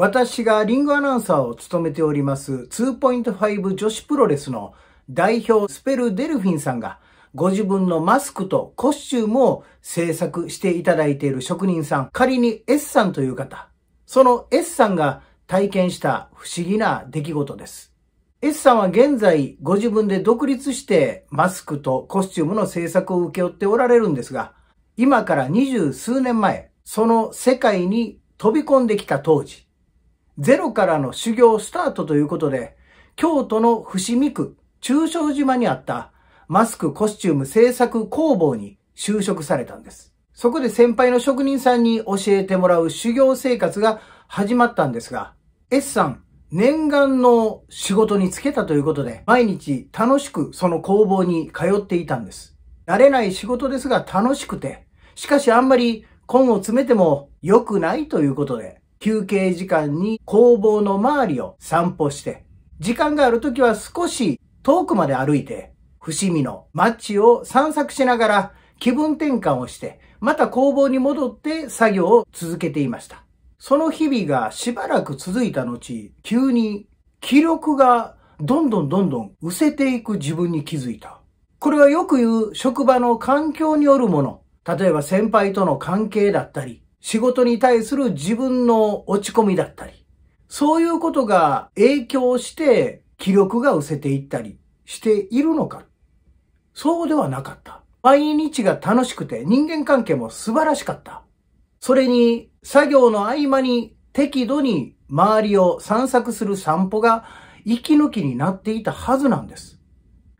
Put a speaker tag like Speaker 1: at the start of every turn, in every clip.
Speaker 1: 私がリングアナウンサーを務めております2.5女子プロレスの代表スペルデルフィンさんがご自分のマスクとコスチュームを制作していただいている職人さん、仮に S さんという方、その S さんが体験した不思議な出来事です。S さんは現在ご自分で独立してマスクとコスチュームの制作を請け負っておられるんですが、今から二十数年前、その世界に飛び込んできた当時、ゼロからの修行スタートということで、京都の伏見区中小島にあったマスクコスチューム制作工房に就職されたんです。そこで先輩の職人さんに教えてもらう修行生活が始まったんですが、S さん、念願の仕事に就けたということで、毎日楽しくその工房に通っていたんです。慣れない仕事ですが楽しくて、しかしあんまり根を詰めても良くないということで、休憩時間に工房の周りを散歩して、時間がある時は少し遠くまで歩いて、伏見の街を散策しながら気分転換をして、また工房に戻って作業を続けていました。その日々がしばらく続いた後、急に気力がどんどんどんどん失せていく自分に気づいた。これはよく言う職場の環境によるもの。例えば先輩との関係だったり、仕事に対する自分の落ち込みだったり、そういうことが影響して気力が失せていったりしているのかそうではなかった。毎日が楽しくて人間関係も素晴らしかった。それに作業の合間に適度に周りを散策する散歩が息抜きになっていたはずなんです。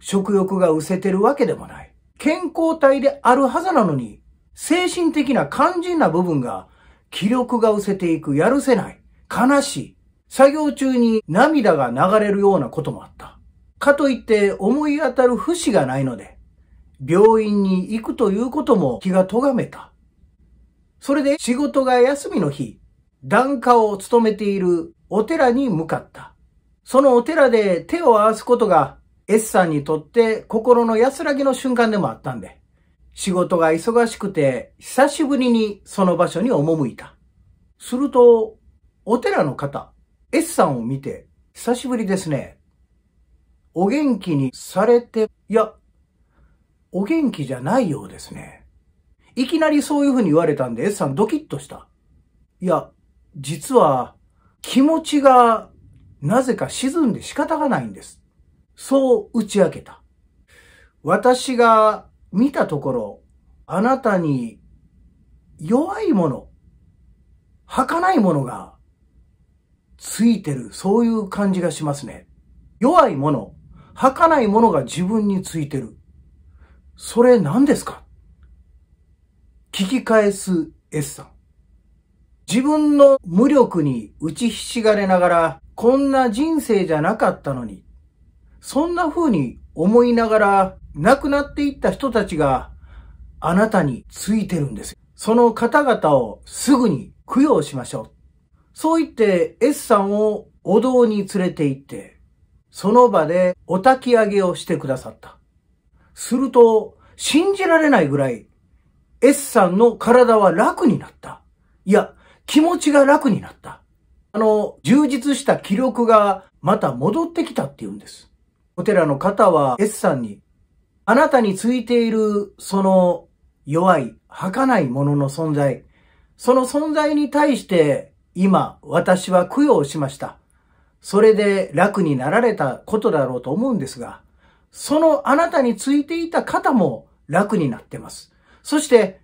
Speaker 1: 食欲が失せてるわけでもない。健康体であるはずなのに精神的な肝心な部分が気力が失せていく、やるせない、悲しい、作業中に涙が流れるようなこともあった。かといって思い当たる節がないので、病院に行くということも気が咎めた。それで仕事が休みの日、檀家を務めているお寺に向かった。そのお寺で手を合わすことが S さんにとって心の安らぎの瞬間でもあったんで、仕事が忙しくて、久しぶりにその場所に赴いた。すると、お寺の方、S さんを見て、久しぶりですね。お元気にされて、いや、お元気じゃないようですね。いきなりそういうふうに言われたんで S さんドキッとした。いや、実は気持ちがなぜか沈んで仕方がないんです。そう打ち明けた。私が見たところ、あなたに弱いもの、儚いものがついてる、そういう感じがしますね。弱いもの、儚いものが自分についてる。それ何ですか聞き返す S さん。自分の無力に打ちひしがれながら、こんな人生じゃなかったのに、そんな風に思いながら亡くなっていった人たちがあなたについてるんです。その方々をすぐに供養しましょう。そう言って S さんをお堂に連れて行って、その場でお焚き上げをしてくださった。すると、信じられないぐらい、S さんの体は楽になった。いや、気持ちが楽になった。あの、充実した気力がまた戻ってきたって言うんです。お寺の方は S さんにあなたについているその弱い、儚いものの存在、その存在に対して今私は供養しました。それで楽になられたことだろうと思うんですが、そのあなたについていた方も楽になってます。そして、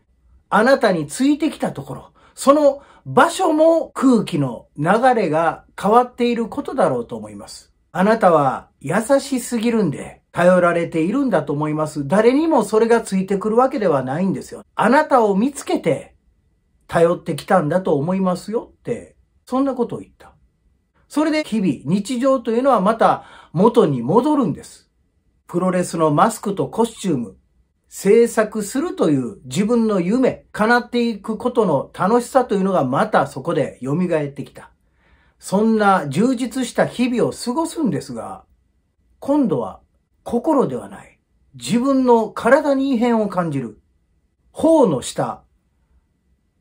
Speaker 1: あなたについてきたところ、その場所も空気の流れが変わっていることだろうと思います。あなたは優しすぎるんで、頼られているんだと思います。誰にもそれがついてくるわけではないんですよ。あなたを見つけて頼ってきたんだと思いますよって、そんなことを言った。それで日々、日常というのはまた元に戻るんです。プロレスのマスクとコスチューム、制作するという自分の夢、叶っていくことの楽しさというのがまたそこで蘇ってきた。そんな充実した日々を過ごすんですが、今度は心ではない。自分の体に異変を感じる。頬の下、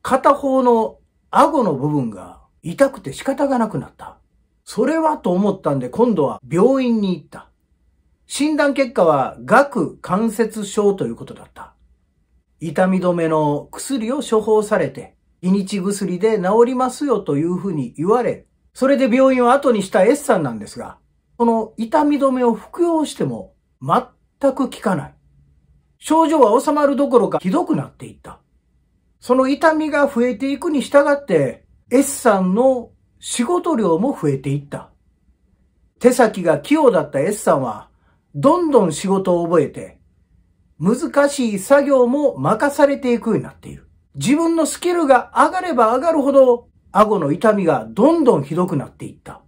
Speaker 1: 片方の顎の部分が痛くて仕方がなくなった。それはと思ったんで今度は病院に行った。診断結果は顎関節症ということだった。痛み止めの薬を処方されて、胃日薬で治りますよというふうに言われ、それで病院を後にした S さんなんですが、この痛み止めを服用しても全く効かない。症状は治まるどころかひどくなっていった。その痛みが増えていくに従って、S さんの仕事量も増えていった。手先が器用だった S さんは、どんどん仕事を覚えて、難しい作業も任されていくようになっている。自分のスキルが上がれば上がるほど、顎の痛みがどんどんひどくなっていった。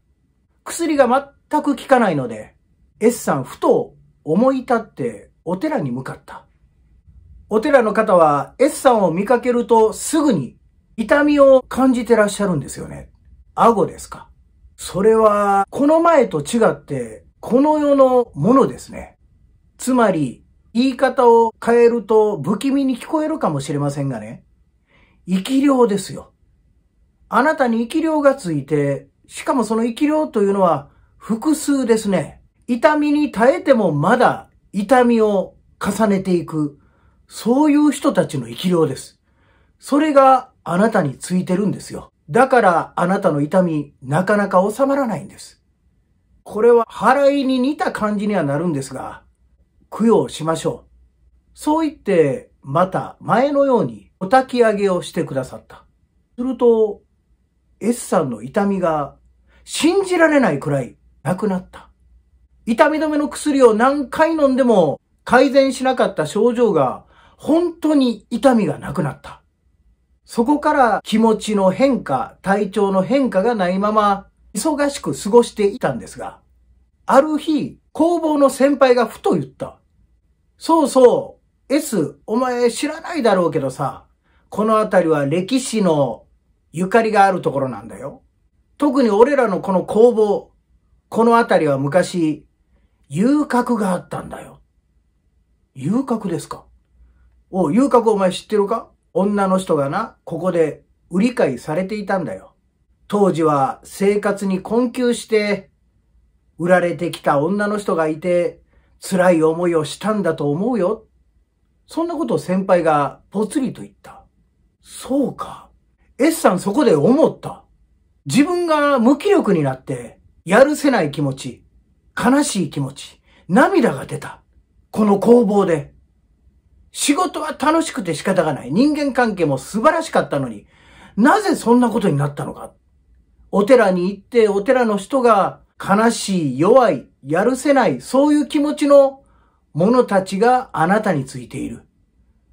Speaker 1: 薬が全く効かないので、S さんふと思い立ってお寺に向かった。お寺の方は S さんを見かけるとすぐに痛みを感じてらっしゃるんですよね。顎ですか。それは、この前と違って、この世のものですね。つまり、言い方を変えると不気味に聞こえるかもしれませんがね。生き量ですよ。あなたに生き量がついて、しかもその生き量というのは複数ですね。痛みに耐えてもまだ痛みを重ねていく、そういう人たちの生き量です。それがあなたについてるんですよ。だからあなたの痛み、なかなか収まらないんです。これは払いに似た感じにはなるんですが、供養しましょう。そう言って、また前のようにお焚き上げをしてくださった。すると、S さんの痛みが信じられないくらいなくなった。痛み止めの薬を何回飲んでも改善しなかった症状が本当に痛みがなくなった。そこから気持ちの変化、体調の変化がないまま忙しく過ごしていたんですが、ある日、工房の先輩がふと言った。そうそう、S、お前知らないだろうけどさ、この辺りは歴史のゆかりがあるところなんだよ。特に俺らのこの工房、この辺りは昔遊郭があったんだよ。遊郭ですかお、遊郭お前知ってるか女の人がな、ここで売り買いされていたんだよ。当時は生活に困窮して売られてきた女の人がいて辛い思いをしたんだと思うよ。そんなことを先輩がぽつりと言った。そうか。S さんそこで思った。自分が無気力になってやるせない気持ち、悲しい気持ち、涙が出た。この工房で。仕事は楽しくて仕方がない。人間関係も素晴らしかったのに、なぜそんなことになったのか。お寺に行って、お寺の人が悲しい、弱い、やるせない、そういう気持ちの者たちがあなたについている。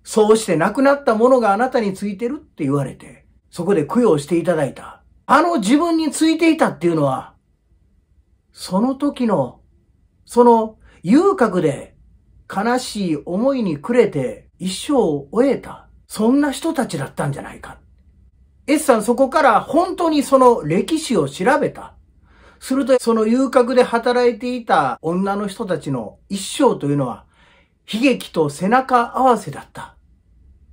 Speaker 1: そうして亡くなった者があなたについてるって言われて、そこで供養していただいた。あの自分についていたっていうのは、その時の、その遊郭で悲しい思いに暮れて一生を終えた、そんな人たちだったんじゃないか。S さんそこから本当にその歴史を調べた。すると、その遊郭で働いていた女の人たちの一生というのは、悲劇と背中合わせだった。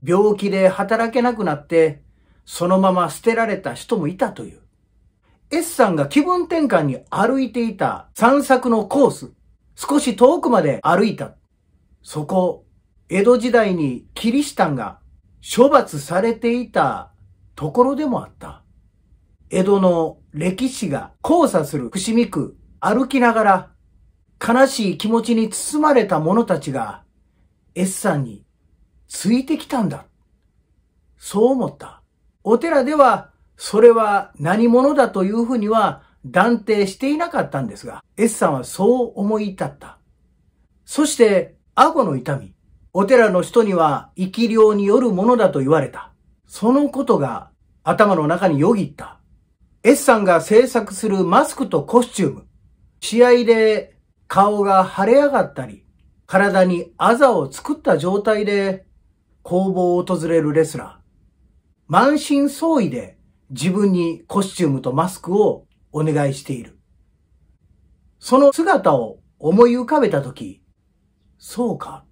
Speaker 1: 病気で働けなくなって、そのまま捨てられた人もいたという。S さんが気分転換に歩いていた散策のコース、少し遠くまで歩いた。そこ、江戸時代にキリシタンが処罰されていたところでもあった。江戸の歴史が交差する伏見区歩きながら悲しい気持ちに包まれた者たちが S さんについてきたんだ。そう思った。お寺ではそれは何者だというふうには断定していなかったんですが、S さんはそう思い至った。そして、顎の痛み。お寺の人には生き量によるものだと言われた。そのことが頭の中によぎった。S さんが制作するマスクとコスチューム。試合で顔が腫れ上がったり、体にあざを作った状態で工房を訪れるレスラー。満身創痍で自分にコスチュームとマスクをお願いしている。その姿を思い浮かべたとき、そうか。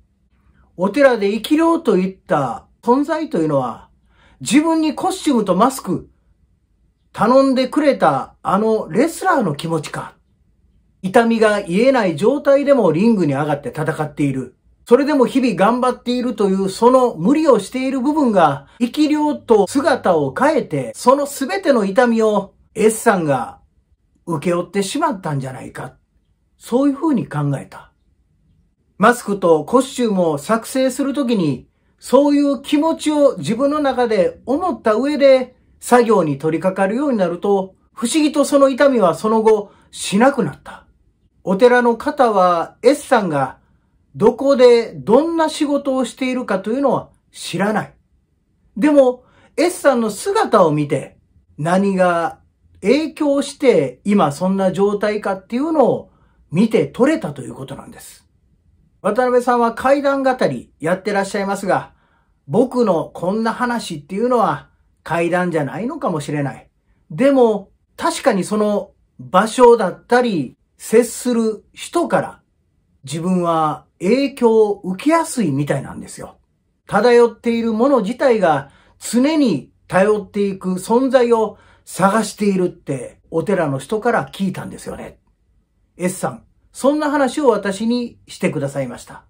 Speaker 1: お寺で生きようと言った存在というのは、自分にコスチュームとマスク、頼んでくれたあのレスラーの気持ちか。痛みが言えない状態でもリングに上がって戦っている。それでも日々頑張っているというその無理をしている部分が生き量と姿を変えてその全ての痛みを S さんが受け負ってしまったんじゃないか。そういうふうに考えた。マスクとコスチュームを作成するときにそういう気持ちを自分の中で思った上で作業に取り掛かるようになると不思議とその痛みはその後しなくなった。お寺の方は S さんがどこでどんな仕事をしているかというのは知らない。でも、S さんの姿を見て、何が影響して今そんな状態かっていうのを見て取れたということなんです。渡辺さんは階段語りやってらっしゃいますが、僕のこんな話っていうのは階段じゃないのかもしれない。でも、確かにその場所だったり、接する人から自分は影響を受けやすいみたいなんですよ。漂っているもの自体が常に頼っていく存在を探しているってお寺の人から聞いたんですよね。S さん、そんな話を私にしてくださいました。